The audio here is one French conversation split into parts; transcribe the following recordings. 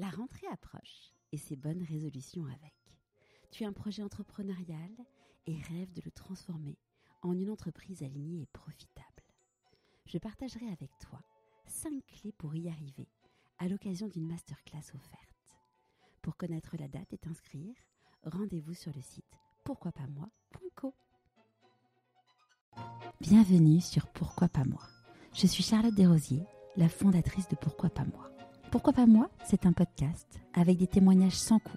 La rentrée approche et ses bonnes résolutions avec. Tu as un projet entrepreneurial et rêves de le transformer en une entreprise alignée et profitable. Je partagerai avec toi 5 clés pour y arriver à l'occasion d'une masterclass offerte. Pour connaître la date et t'inscrire, rendez-vous sur le site pourquoi pas moi.co. Bienvenue sur Pourquoi pas moi. Je suis Charlotte Desrosiers, la fondatrice de Pourquoi pas moi pourquoi pas moi C'est un podcast avec des témoignages sans coupe,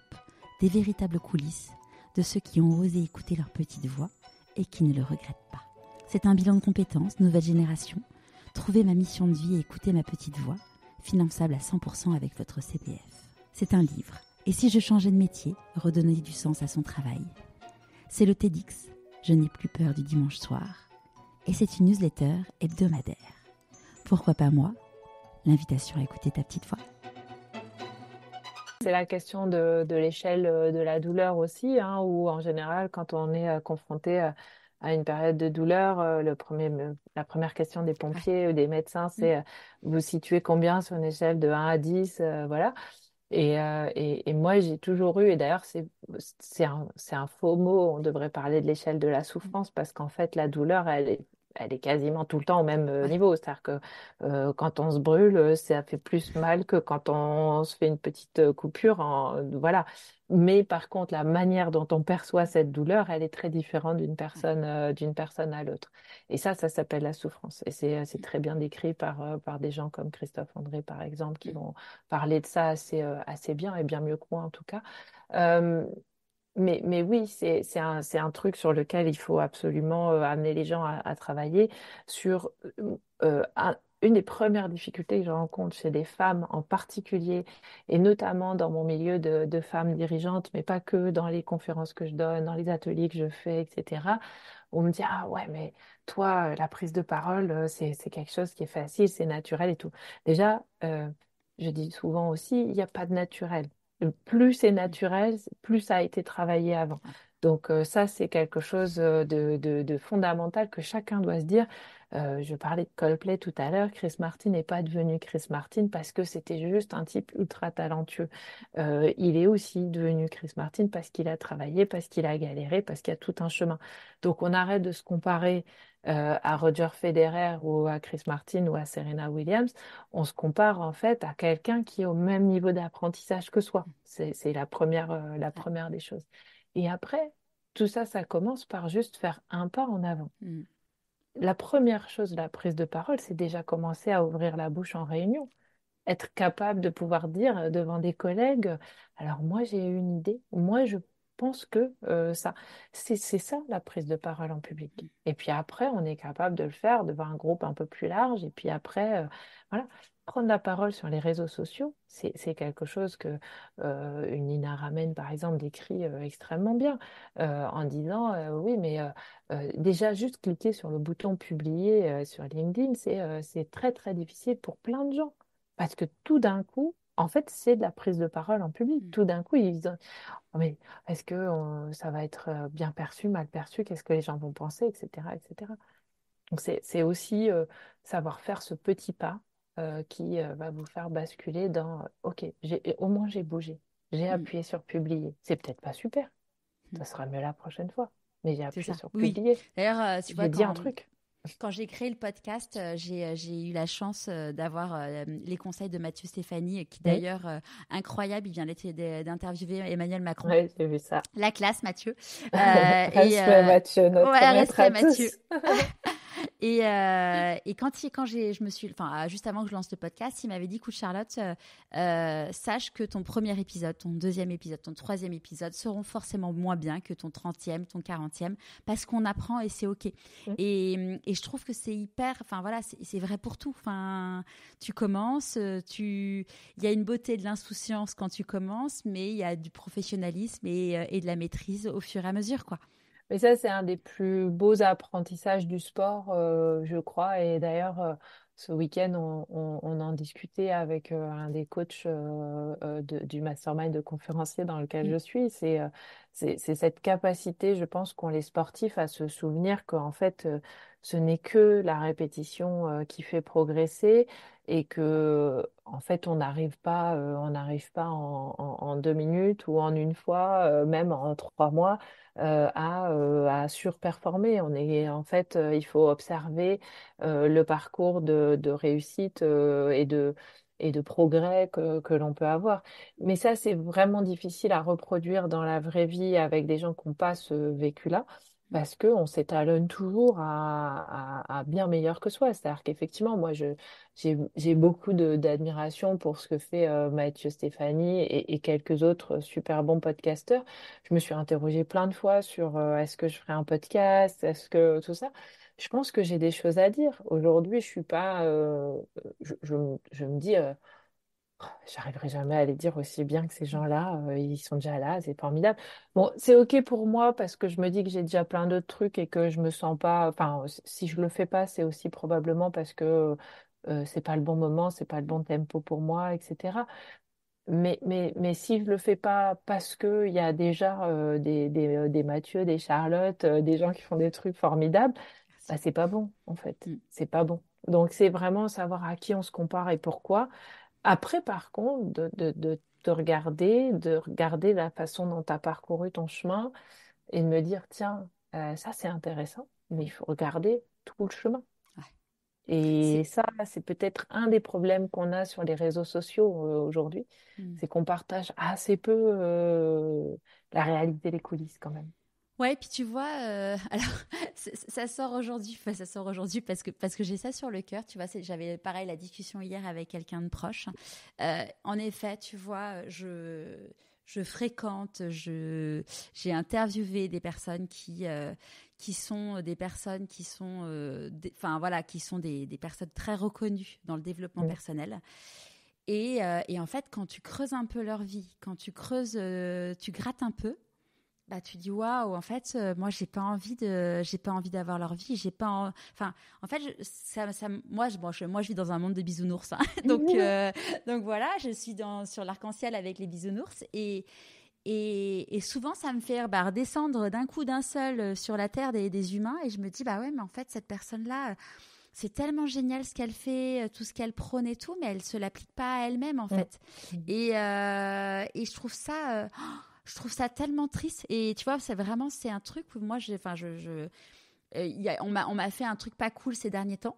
des véritables coulisses de ceux qui ont osé écouter leur petite voix et qui ne le regrettent pas. C'est un bilan de compétences, nouvelle génération, trouver ma mission de vie et écouter ma petite voix, finançable à 100% avec votre CPF. C'est un livre. Et si je changeais de métier, redonner du sens à son travail C'est le TEDx, Je n'ai plus peur du dimanche soir. Et c'est une newsletter hebdomadaire. Pourquoi pas moi l'invitation à écouter ta petite voix. C'est la question de, l'échelle euh, de la douleur aussi, hein, où en général, quand on est euh, confronté euh, à, une période de douleur, le premier, la première question des pompiers ou des médecins, mm. c'est vous situez combien sur une échelle de 1 à 10 Voilà. Et, moi, j'ai toujours eu, et d'ailleurs, c'est un, un, faux mot, on devrait parler de l'échelle de la mm. souffrance, parce qu'en fait, la douleur, elle est elle est quasiment tout le temps au même euh, niveau. C'est-à-dire que euh, quand on se brûle, euh, ça fait plus mal que quand on se fait une petite coupure. voilà. Mais par contre, la manière dont on perçoit cette douleur, elle est très différente d'une personne, d'une personne à l'autre. Et ça, ça s'appelle la souffrance. Et c'est, mmh. très bien décrit par, par des gens comme Christophe André, par exemple, qui mmh. vont parler de ça assez, assez bien et bien mieux que moi en tout cas. Mais, mais oui, c'est un, un truc sur lequel il faut absolument euh, amener les gens à, travailler. Sur euh, euh, une des premières difficultés que je rencontre chez des femmes en particulier, et notamment dans mon milieu de, femmes dirigeantes, mais pas que dans les conférences que je donne, dans les ateliers que je fais, etc. On me dit, ah ouais, mais toi, la prise de parole, c'est, c'est quelque chose qui est facile, c'est naturel et tout. Déjà, je dis souvent aussi, il n'y a pas de naturel plus c'est naturel, plus ça a été travaillé avant. Donc ça, c'est quelque chose de, fondamental que chacun doit se dire. je parlais de Coldplay tout à l'heure. Chris Martin n'est pas devenu Chris Martin parce que c'était juste un type ultra talentueux. il est aussi devenu Chris Martin parce qu'il a travaillé, parce qu'il a galéré, parce qu'il y a tout un chemin. Donc on arrête de se comparer à Roger Federer ou à Chris Martin ou à Serena Williams, on se compare en fait à quelqu'un qui est au même niveau d'apprentissage que soi. C'est la première des choses. Et après, tout ça, ça commence par juste faire un pas en avant. Mm. La première chose, la prise de parole, c'est déjà commencer à ouvrir la bouche en réunion. Être capable de pouvoir dire euh, devant des collègues, alors moi j'ai une idée, moi je pense que euh, ça, c'est ça la prise de parole en public. Mm. Et puis après, on est capable de le faire devant un groupe un peu plus large. Et puis après, euh, voilà prendre la parole sur les réseaux sociaux, c'est quelque chose que euh, une Nina Ramen, par exemple, décrit euh, extrêmement bien euh, en disant oui, mais déjà juste cliquer sur le bouton publier sur LinkedIn, c'est très très difficile pour plein de gens parce que tout d'un coup, en fait, c'est de la prise de parole en public. Mmh. Tout d'un coup, ils disent mais est-ce que ça va être bien perçu, mal perçu, qu'est-ce que les gens vont penser, etc., etc. Donc c'est aussi savoir faire ce petit pas euh, qui euh, va vous faire basculer dans euh, OK, au moins j'ai bougé, j'ai mm. appuyé sur publier. C'est peut-être pas super, mm. ça sera mieux la prochaine fois, mais j'ai appuyé sur publier. D'ailleurs, tu vois, dire un truc. Quand j'ai créé le podcast, j'ai eu la chance d'avoir les conseils de Mathieu Stéphanie, qui d'ailleurs, incroyable, il vient d'interviewer Emmanuel Macron. Oui, j'ai vu ça. La classe, Mathieu. Euh, et, Mathieu, notre ouais, à Mathieu. Euh, et, quand, quand je me suis, enfin, euh, juste avant que je lance le podcast, il m'avait dit, écoute Charlotte, euh, sache que ton premier épisode, ton deuxième épisode, ton troisième épisode seront forcément moins bien que ton trentième, ton quarantième, parce qu'on apprend et c'est ok. Hum, et, je trouve que c'est hyper, enfin voilà, c'est vrai pour tout. Enfin, tu commences, tu, il y a une beauté de l'insouciance quand tu commences, mais il y a du professionnalisme et, et de la maîtrise au fur et à mesure, quoi. Et ça, c'est un des plus beaux apprentissages du sport, euh, je crois. Et d'ailleurs, euh, ce week-end, on, en discutait avec euh, un des coachs du mastermind de conférencier dans lequel mmh. je suis. C'est c'est cette capacité, je pense, qu'ont les sportifs à se souvenir qu'en fait, euh, ce n'est que la répétition euh, qui fait progresser et que en fait, on n'arrive pas, euh, on n'arrive pas en, deux minutes ou en une fois, même en trois mois, à, surperformer. On est en fait, il faut observer le parcours de réussite et de et de progrès que, l'on peut avoir. Mais ça, c'est vraiment difficile à reproduire dans la vraie vie avec des gens qui n'ont pas ce vécu-là. Parce qu'on s'étalonne toujours à, à, bien meilleur que soi. C'est-à-dire qu'effectivement, moi, j'ai, beaucoup d'admiration pour ce que fait euh, Mathieu Stéphanie et, quelques autres super bons podcasteurs. Je me suis interrogée plein de fois sur euh, est-ce que je ferais un podcast, est-ce que tout ça. Je pense que j'ai des choses à dire. Aujourd'hui, je suis pas, euh, je, je, me dis euh, Oh, j'arriverai jamais à les dire aussi bien que ces mmh. gens-là, euh, ils sont déjà là, c'est formidable. Bon, c'est ok pour moi parce que je me dis que j'ai déjà plein d'autres trucs et que je me sens pas. Enfin, si je le fais pas, c'est aussi probablement parce que euh, c'est pas le bon moment, c'est pas le bon tempo pour moi, etc. Mais, mais, mais si je le fais pas parce que il y a déjà euh, des, des, des, Mathieu, des Charlotte, des gens qui font des trucs formidables, bah, c'est pas bon en fait. Mmh. C'est pas bon. Donc c'est vraiment savoir à qui on se compare et pourquoi. Après, par contre, de, te regarder, de regarder la façon dont tu as parcouru ton chemin et de me dire, tiens, euh, ça c'est intéressant, mais il faut regarder tout le chemin. Et ça, c'est peut-être un des problèmes qu'on a sur les réseaux sociaux euh, aujourd'hui, mmh. c'est qu'on partage assez peu euh, la réalité des coulisses quand même. Ouais, puis tu vois, euh, alors ça sort aujourd'hui, ça sort aujourd'hui parce que parce que j'ai ça sur le cœur, tu vois. J'avais pareil la discussion hier avec quelqu'un de proche. Euh, en effet, tu vois, je je fréquente, je j'ai interviewé des personnes qui euh, qui sont des personnes qui sont, enfin voilà, qui sont des, des personnes très reconnues dans le développement personnel. Et, et en fait, quand tu creuses un peu leur vie, quand tu creuses, tu grattes un peu, bah tu dis waouh en fait euh, moi j'ai pas envie de j'ai pas envie d'avoir leur vie j'ai pas en... enfin en fait ça, ça moi je, moi je moi je vis dans un monde de bisounours hein. donc euh, donc voilà je suis dans sur l'arc-en-ciel avec les bisounours et et, et souvent, ça me fait bah, redescendre d'un coup d'un seul euh, sur la terre des, des, humains, et je me dis bah ouais, mais en fait cette personne-là, c'est tellement génial ce qu'elle fait, tout ce qu'elle prône et tout, mais elle se l'applique pas à elle-même en fait. Et, et je trouve ça. Oh, je trouve ça tellement triste. Et tu vois, c'est vraiment, c'est un truc où moi, enfin, je, euh, on m'a, on m'a fait un truc pas cool ces derniers temps.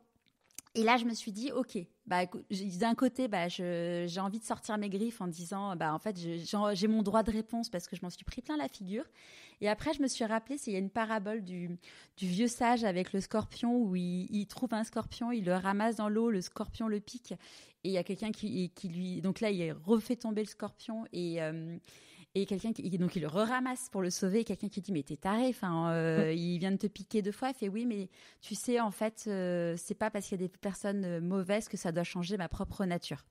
Et là, je me suis dit, ok, bah, d'un côté, bah, j'ai envie de sortir mes griffes en disant, bah, en fait, j'ai mon droit de réponse parce que je m'en suis pris plein la figure. Et après, je me suis rappelé, s'il y a une parabole du, du vieux sage avec le scorpion où il, trouve un scorpion, il le ramasse dans l'eau, le scorpion le pique. Et il y a quelqu'un qui, qui lui, donc là, il refait tomber le scorpion et, euh, et quelqu'un qui donc il le ramasse pour le sauver quelqu'un qui dit mais t'es taré enfin euh, il vient de te piquer deux fois il fait oui mais tu sais en fait euh, c'est pas parce qu'il y a des personnes euh, mauvaises que ça doit changer ma propre nature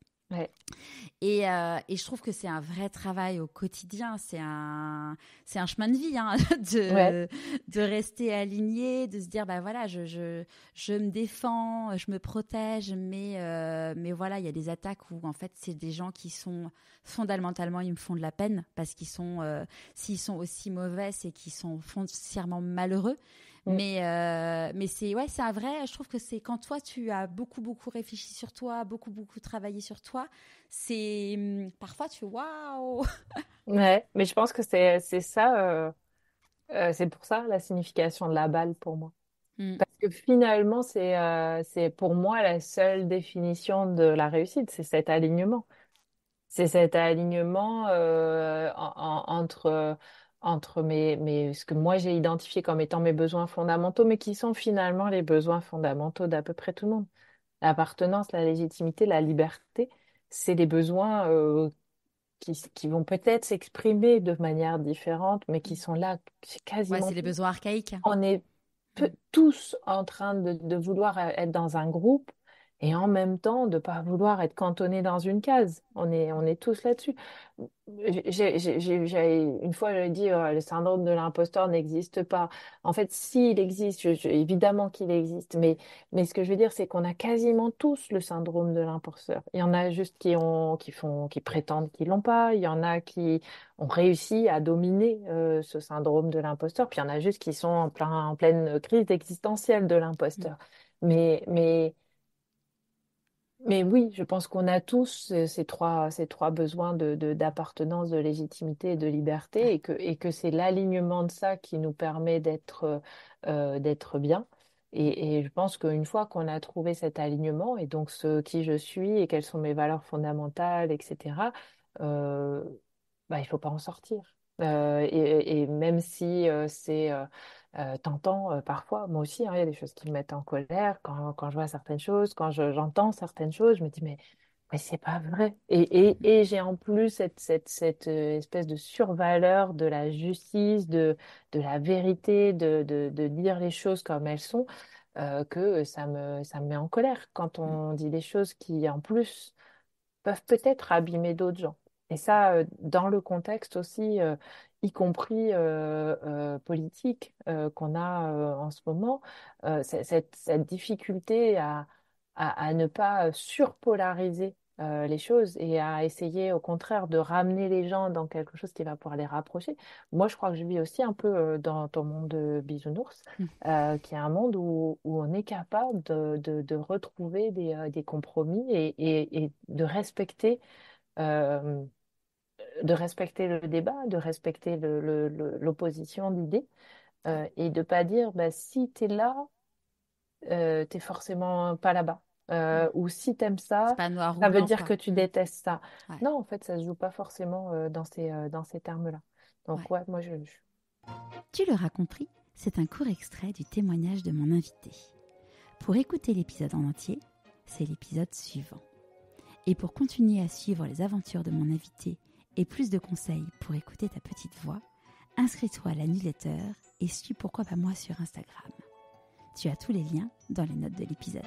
et, euh, et, je trouve que c'est un vrai travail au quotidien, c'est un, c'est un chemin de vie hein, de, de rester aligné, de se dire bah voilà, je, je, je me défends, je me protège, mais, euh, mais voilà, il y a des attaques où en fait c'est des gens qui sont fondamentalement, ils me font de la peine parce qu'ils sont, euh, s'ils sont aussi mauvais, c'est qu'ils sont foncièrement malheureux. Mm. Mais euh, mais c'est ouais, c'est vrai. Je trouve que c'est quand toi tu as beaucoup beaucoup réfléchi sur toi, beaucoup beaucoup travaillé sur toi, c'est mm, parfois tu waouh. ouais, mais je pense que c'est c'est ça. Euh, euh, c'est pour ça la signification de la balle pour moi. Mm. Parce que finalement, c'est c'est pour moi la seule définition de la réussite, c'est cet alignement. C'est cet alignement entre entre mes, ce que moi j'ai identifié comme étant mes besoins fondamentaux, mais qui sont finalement les besoins fondamentaux d'à peu près tout le monde. L'appartenance, la légitimité, la liberté, c'est des besoins euh, qui, vont peut-être s'exprimer de manière différente, mais qui sont là quasiment. Ouais, c'est les besoins archaïques. On est mmh. tous en train de, vouloir euh, être dans un groupe et en même temps de ne pas vouloir être cantonné dans une case. On est, on est tous là-dessus. Une fois, j'ai dit oh, le syndrome de l'imposteur n'existe pas. En fait, s'il existe, évidemment qu'il existe, mais, mais ce que je veux dire, c'est qu'on a quasiment tous le syndrome de l'imposteur. Il y en a juste qui, ont, qui, font, qui prétendent qu'ils l'ont pas, il y en a qui ont réussi à dominer euh, ce syndrome de l'imposteur, puis il y en a juste qui sont en, plein, en pleine crise existentielle de l'imposteur. Mmh. Mais, mais mais oui, je pense qu'on a tous euh, ces trois, ces trois besoins de, d'appartenance, de, légitimité et de liberté, et que, et que c'est l'alignement de ça qui nous permet d'être, euh, euh, d'être bien. Et, je pense qu'une fois qu'on a trouvé cet alignement, et donc ce qui je suis et quelles sont mes valeurs fondamentales, etc., bah, il ne faut pas en sortir. et, même si c'est euh, t'entends euh, parfois, moi aussi, hein, il y a des choses qui me mettent en colère quand, quand je vois certaines choses, quand j'entends certaines choses, je me dis mais, mais c'est pas vrai. Et, et, mmh j'ai en plus cette, cette, cette euh, espèce de survaleur de la justice, de, de la vérité, de, de, dire les choses comme elles sont, que ça me, ça me met en colère quand mmh. on dit des choses qui en plus peuvent peut-être abîmer d'autres gens. Et ça, dans le contexte aussi, y compris euh, euh, politique, euh, qu'on a en ce moment, cette, cette, difficulté à, à, ne pas surpolariser les choses et à essayer au contraire de ramener les gens dans quelque chose qui va pouvoir les rapprocher. Moi, je crois que je vis aussi un peu dans ton monde de bisounours, mmh. qui est un monde où, où on est capable de, de, retrouver des, des compromis et, et, et, de respecter de respecter le débat, de respecter l'opposition le, d'idées euh, et de pas dire bah, si tu es là, euh, tu es forcément pas là-bas. Euh, ou si tu aimes ça, ça veut dire que tu détestes ça. Non, en fait, ça se joue pas forcément euh, dans ces, dans ces termes-là. Donc, ouais. moi, je... Tu l'auras compris, c'est un court extrait du témoignage de mon invité. Pour écouter l'épisode en entier, c'est l'épisode suivant. Et pour continuer à suivre les aventures de mon invité et plus de conseils pour écouter ta petite voix, inscris-toi à la newsletter et suis pourquoi pas moi sur Instagram. Tu as tous les liens dans les notes de l'épisode.